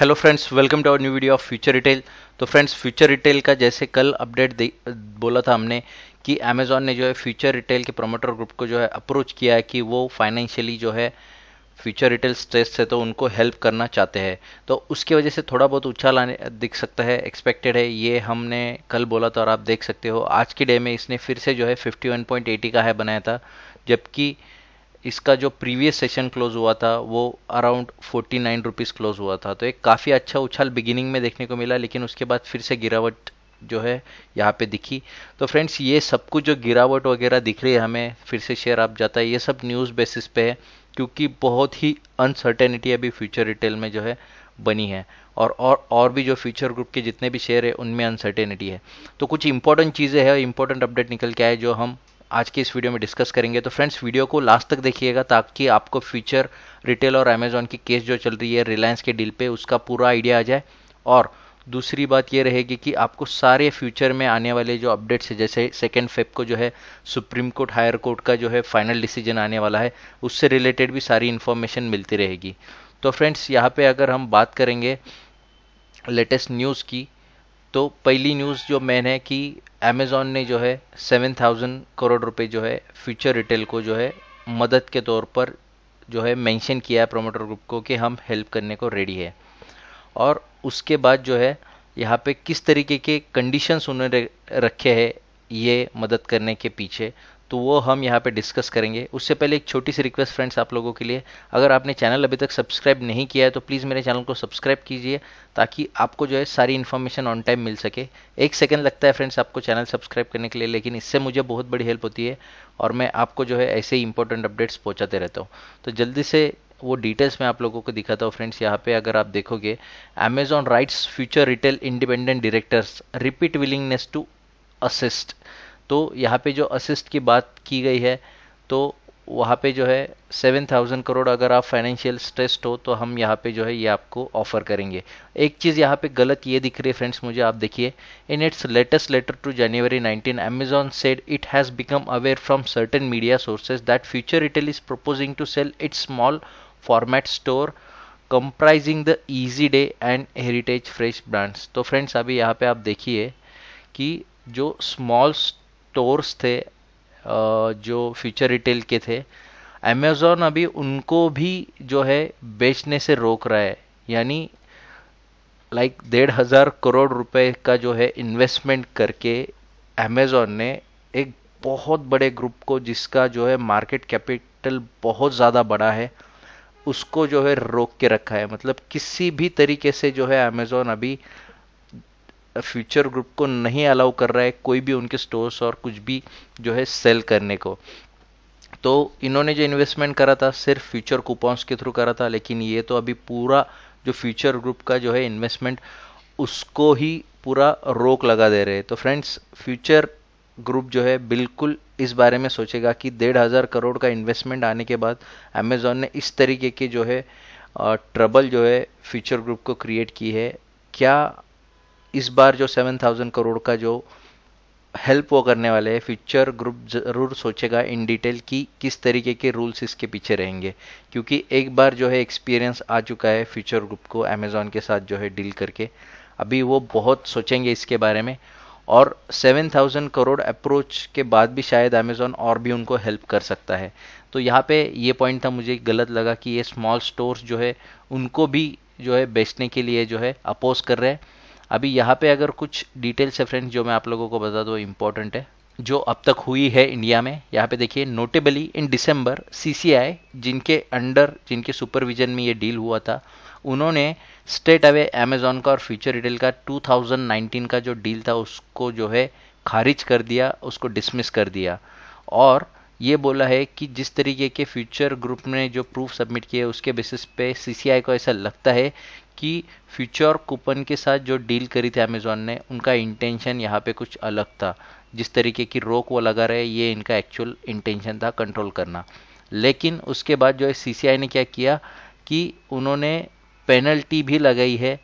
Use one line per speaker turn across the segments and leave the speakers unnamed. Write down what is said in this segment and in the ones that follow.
hello friends welcome to our new video of Future Retail तो friends Future Retail का जैसे कल update बोला था हमने कि अमेजोन ने जो है फ्यूचर रिटेल के प्रोमोटर ग्रुप को जो है अप्रोच किया है कि वो फाइनेंशियली जो है फ्यूचर रिटेल स्ट्रेस से तो उनको हेल्प करना चाहते हैं तो उसकी वजह से थोड़ा बहुत उछाल आने दिख सकता है एक्सपेक्टेड है ये हमने कल बोला था और आप देख सकते हो आज के डे में इसने फिर से जो है फिफ्टी का है बनाया था जबकि इसका जो प्रीवियस सेशन क्लोज हुआ था वो around forty nine rupees close हुआ था तो एक काफ़ी अच्छा उछाल बिगिनिंग में देखने को मिला लेकिन उसके बाद फिर से गिरावट जो है यहाँ पे दिखी तो फ्रेंड्स ये सब कुछ जो गिरावट वगैरह दिख रही है हमें फिर से शेयर आप जाता है ये सब न्यूज़ बेसिस पे है क्योंकि बहुत ही अनसर्टेनिटी अभी फ्यूचर रिटेल में जो है बनी है और और और भी जो फ्यूचर ग्रुप के जितने भी शेयर है उनमें अनसर्टेनिटी है तो कुछ इंपॉर्टेंट चीज़ें हैं इंपॉर्टेंट अपडेट निकल के आए जो हम आज के इस वीडियो में डिस्कस करेंगे तो फ्रेंड्स वीडियो को लास्ट तक देखिएगा ताकि आपको फ्यूचर रिटेल और अमेजोन की केस जो चल रही है रिलायंस के डील पे उसका पूरा आइडिया आ जाए और दूसरी बात ये रहेगी कि आपको सारे फ्यूचर में आने वाले जो अपडेट्स है जैसे सेकेंड फेब को जो है सुप्रीम कोर्ट हायर कोर्ट का जो है फाइनल डिसीजन आने वाला है उससे रिलेटेड भी सारी इन्फॉर्मेशन मिलती रहेगी तो फ्रेंड्स यहाँ पे अगर हम बात करेंगे लेटेस्ट न्यूज़ की तो पहली न्यूज़ जो मैन है कि अमेज़ोन ने जो है सेवन थाउजेंड करोड़ रुपए जो है फ्यूचर रिटेल को जो है मदद के तौर पर जो है मेंशन किया है प्रोमोटर ग्रुप को कि हम हेल्प करने को रेडी है और उसके बाद जो है यहाँ पे किस तरीके के कंडीशंस उन्होंने रखे हैं ये मदद करने के पीछे तो वो हम यहाँ पे डिस्कस करेंगे उससे पहले एक छोटी सी रिक्वेस्ट फ्रेंड्स आप लोगों के लिए अगर आपने चैनल अभी तक सब्सक्राइब नहीं किया है तो प्लीज़ मेरे चैनल को सब्सक्राइब कीजिए ताकि आपको जो है सारी इन्फॉर्मेशन ऑन टाइम मिल सके एक सेकेंड लगता है फ्रेंड्स आपको चैनल सब्सक्राइब करने के लिए लेकिन इससे मुझे बहुत बड़ी हेल्प होती है और मैं आपको जो है ऐसे ही इंपॉर्टेंट अपडेट्स पहुँचाते रहता हूँ तो जल्दी से वो डिटेल्स मैं आप लोगों को दिखाता हूँ फ्रेंड्स यहाँ पे अगर आप देखोगे Amazon writes Future Retail independent directors repeat willingness to assist तो यहाँ पे जो असिस्ट की बात की गई है तो वहाँ पे जो है सेवन थाउजेंड करोड़ अगर आप फाइनेंशियल स्ट्रेस्ड हो तो हम यहाँ पे जो है ये आपको ऑफर करेंगे एक चीज़ यहाँ पे गलत ये दिख रही है फ्रेंड्स मुझे आप देखिए in its latest letter to January nineteen Amazon said it has become aware from certain media sources that Future Retail is proposing to sell its small format store comprising the Easyday and Heritage Fresh brands तो friends अभी यहाँ पे आप देखिए कि जो small stores थे जो फ्यूचर रिटेल के थे अमेज़ोन अभी उनको भी जो है बेचने से रोक रहा है यानी लाइक डेढ़ हज़ार करोड़ रुपए का जो है इन्वेस्टमेंट करके अमेज़ोन ने एक बहुत बड़े ग्रुप को जिसका जो है मार्केट कैपिटल बहुत ज़्यादा बड़ा है उसको जो है रोक के रखा है मतलब किसी भी तरीके से जो है अमेज़ोन अभी फ्यूचर ग्रुप को नहीं अलाउ कर रहा है कोई भी उनके स्टोर्स और कुछ भी जो है सेल करने को तो इन्होंने जो इन्वेस्टमेंट करा था सिर्फ फ्यूचर कूपॉन्स के थ्रू करा था लेकिन ये तो अभी पूरा जो फ्यूचर ग्रुप का जो है इन्वेस्टमेंट उसको ही पूरा रोक लगा दे रहे हैं तो फ्रेंड्स फ्यूचर ग्रुप जो है बिल्कुल इस बारे में सोचेगा कि डेढ़ हज़ार करोड़ का इन्वेस्टमेंट आने के बाद अमेजोन ने इस तरीके के जो है ट्रबल जो है फ्यूचर ग्रुप को क्रिएट की है क्या इस बार जो सेवन थाउजेंड करोड़ का जो हेल्प वो करने वाले हैं फ्यूचर ग्रुप ज़रूर सोचेगा इन डिटेल कि किस तरीके के रूल्स इसके पीछे रहेंगे क्योंकि एक बार जो है एक्सपीरियंस आ चुका है फ्यूचर ग्रुप को अमेजोन के साथ जो है डील करके अभी वो बहुत सोचेंगे इसके बारे में और 7000 करोड़ अप्रोच के बाद भी शायद अमेज़ॉन और भी उनको हेल्प कर सकता है तो यहाँ पे ये पॉइंट था मुझे गलत लगा कि ये स्मॉल स्टोर्स जो है उनको भी जो है बेचने के लिए जो है अपोज कर रहे हैं अभी यहाँ पे अगर कुछ डिटेल्स है फ्रेंड्स जो मैं आप लोगों को बता दूँ इम्पॉर्टेंट है जो अब तक हुई है इंडिया में यहाँ पे देखिए नोटेबली इन दिसंबर आई जिनके अंडर जिनके सुपरविजन में ये डील हुआ था उन्होंने स्टेट अवे अमेजोन का और फ्यूचर रिटेल का 2019 का जो डील था उसको जो है खारिज कर दिया उसको डिसमिस कर दिया और ये बोला है कि जिस तरीके के फ्यूचर ग्रुप ने जो प्रूफ सबमिट किए उसके बेसिस पे सी को ऐसा लगता है कि फ्यूचर कूपन के साथ जो डील करी थी अमेज़ॉन ने उनका इंटेंशन यहाँ पे कुछ अलग था जिस तरीके की रोक वो लगा रहे ये इनका एक्चुअल इंटेंशन था कंट्रोल करना लेकिन उसके बाद जो है सी ने क्या किया कि उन्होंने पेनल्टी भी लगाई है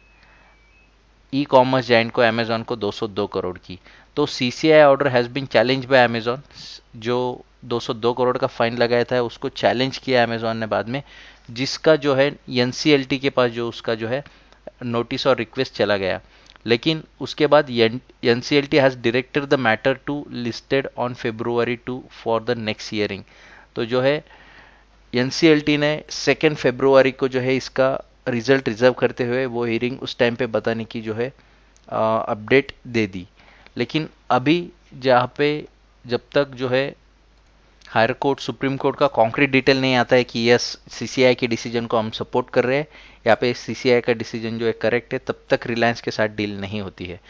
ई कॉमर्स जैंट को अमेज़ॉन को 202 करोड़ की तो C C I order has been challenge by Amazon जो 202 करोड़ का फाइन लगाया था उसको चैलेंज किया अमेज़ॉन ने बाद में जिसका जो है एन के पास जो उसका जो है नोटिस और रिक्वेस्ट चला गया लेकिन उसके बाद N C L T has directed the matter to listed on February two for the next hearing तो जो है एन सी एल टी ने सेकेंड फेब्रुवरी को जो है इसका रिजल्ट रिजर्व करते हुए वो हियरिंग उस टाइम पे बताने की जो है अपडेट दे दी लेकिन अभी जहाँ पे जब तक जो है हायर कोर्ट सुप्रीम कोर्ट का कॉन्क्रीट डिटेल नहीं आता है कि यस सीसीआई के डिसीजन को हम सपोर्ट कर रहे हैं या पे सीसीआई का डिसीजन जो है करेक्ट है तब तक रिलायंस के साथ डील नहीं होती है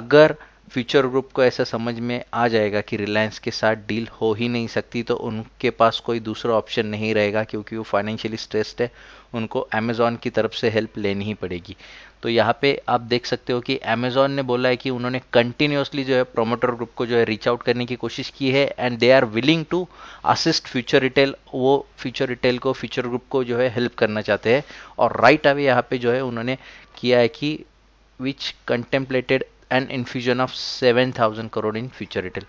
अगर फ्यूचर ग्रुप को ऐसा समझ में आ जाएगा कि रिलायंस के साथ डील हो ही नहीं सकती तो उनके पास कोई दूसरा ऑप्शन नहीं रहेगा क्योंकि वो फाइनेंशियली स्ट्रेस्ड है उनको अमेज़ॉन की तरफ से हेल्प लेनी ही पड़ेगी तो यहाँ पे आप देख सकते हो कि अमेज़ॉन ने बोला है कि उन्होंने कंटिन्यूसली जो है प्रोमोटर ग्रुप को जो है रीच आउट करने की कोशिश की है and they are willing to assist Future Retail वो फ्यूचर रिटेल को फ्यूचर ग्रुप को जो है हेल्प करना चाहते हैं और राइट अवे यहाँ पे जो है उन्होंने किया है कि which contemplated and infusion of seven thousand crore in Future Retail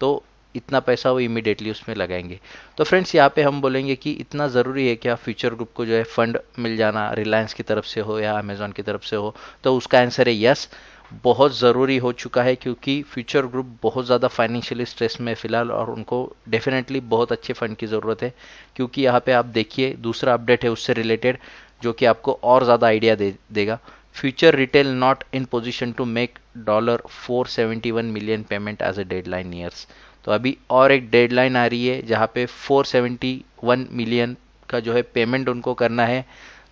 तो इतना पैसा वो इमिडिएटली उसमें लगाएंगे तो फ्रेंड्स यहाँ पे हम बोलेंगे कि इतना ज़रूरी है क्या फ्यूचर ग्रुप को जो है फंड मिल जाना रिलायंस की तरफ से हो या अमेजोन की तरफ से हो तो उसका आंसर है यस बहुत ज़रूरी हो चुका है क्योंकि फ्यूचर ग्रुप बहुत ज़्यादा फाइनेंशियली स्ट्रेस में फ़िलहाल और उनको डेफिनेटली बहुत अच्छे फंड की ज़रूरत है क्योंकि यहाँ पे आप देखिए दूसरा अपडेट है उससे रिलेटेड जो कि आपको और ज़्यादा आइडिया दे देगा future retail not in position to make dollar 471 million payment as a deadline years तो अभी और एक डेडलाइन आ रही है जहाँ पे 471 मिलियन का जो है पेमेंट उनको करना है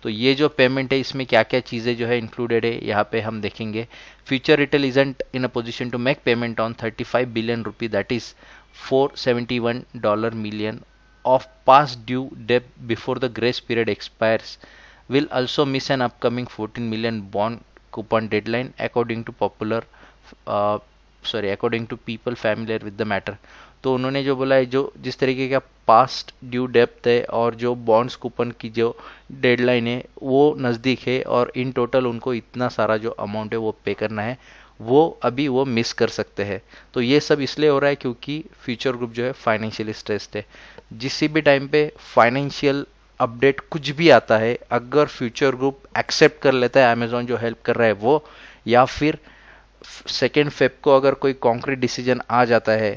तो ये जो पेमेंट है इसमें क्या क्या चीज़ें जो है इंक्लूडेड है यहाँ पे हम देखेंगे Future Retail isn't in a position to make payment on 35 billion rupee that is 471 dollar million of past due debt before the grace period expires will also miss an upcoming 14 million bond coupon deadline according to popular uh, sorry according to people familiar with the matter तो उन्होंने जो बोला है जो जिस तरीके का past due depth है और जो बॉन्ड्स कूपन की जो डेडलाइन है वो नज़दीक है और इन टोटल उनको इतना सारा जो अमाउंट है वो पे करना है वो अभी वो मिस कर सकते हैं तो ये सब इसलिए हो रहा है क्योंकि फ्यूचर ग्रुप जो है फाइनेंशियल स्ट्रेस है जिस भी टाइम पे फाइनेंशियल अपडेट कुछ भी आता है अगर फ्यूचर ग्रुप एक्सेप्ट कर लेता है अमेजोन जो हेल्प कर रहा है वो या फिर सेकेंड फेब को अगर कोई कॉन्क्रीट डिसीजन आ जाता है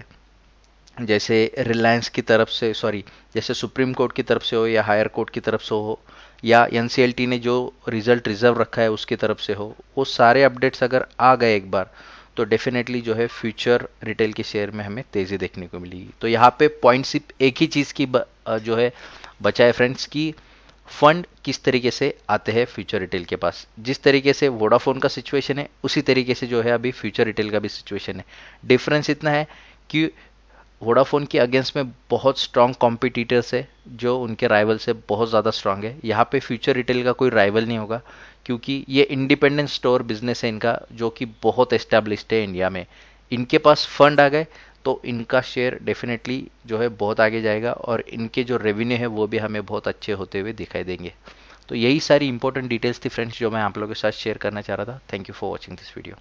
जैसे रिलायंस की तरफ से सॉरी जैसे सुप्रीम कोर्ट की तरफ से हो या हायर कोर्ट की तरफ से हो या एन ने जो रिजल्ट रिजर्व रखा है उसकी तरफ से हो वो सारे अपडेट्स अगर आ गए एक बार तो डेफिनेटली जो है फ्यूचर रिटेल के शेयर में हमें तेज़ी देखने को मिलेगी तो यहाँ पे पॉइंट सिर्फ एक ही चीज़ की जो है बचा है फ्रेंड्स कि फंड किस तरीके से आते हैं फ्यूचर रिटेल के पास जिस तरीके से वोडाफोन का सिचुएशन है उसी तरीके से जो है अभी फ्यूचर रिटेल का भी सिचुएशन है डिफरेंस इतना है कि वोडाफोन के अगेंस्ट में बहुत स्ट्रांग कॉम्पिटिटर्स है जो उनके राइवल से बहुत ज़्यादा स्ट्रांग है यहाँ पे फ्यूचर रिटेल का कोई राइवल नहीं होगा क्योंकि ये इंडिपेंडेंट स्टोर बिजनेस है इनका जो कि बहुत एस्टेब्लिश्ड है इंडिया में इनके पास फंड आ गए तो इनका शेयर डेफिनेटली जो है बहुत आगे जाएगा और इनके जो रेवेन्यू है वो भी हमें बहुत अच्छे होते हुए दिखाई देंगे तो यही सारी इंपॉर्टेंट डिटेल्स थी फ्रेंड्स जो मैं आप लोगों के साथ शेयर करना चाह रहा था thank you for watching this video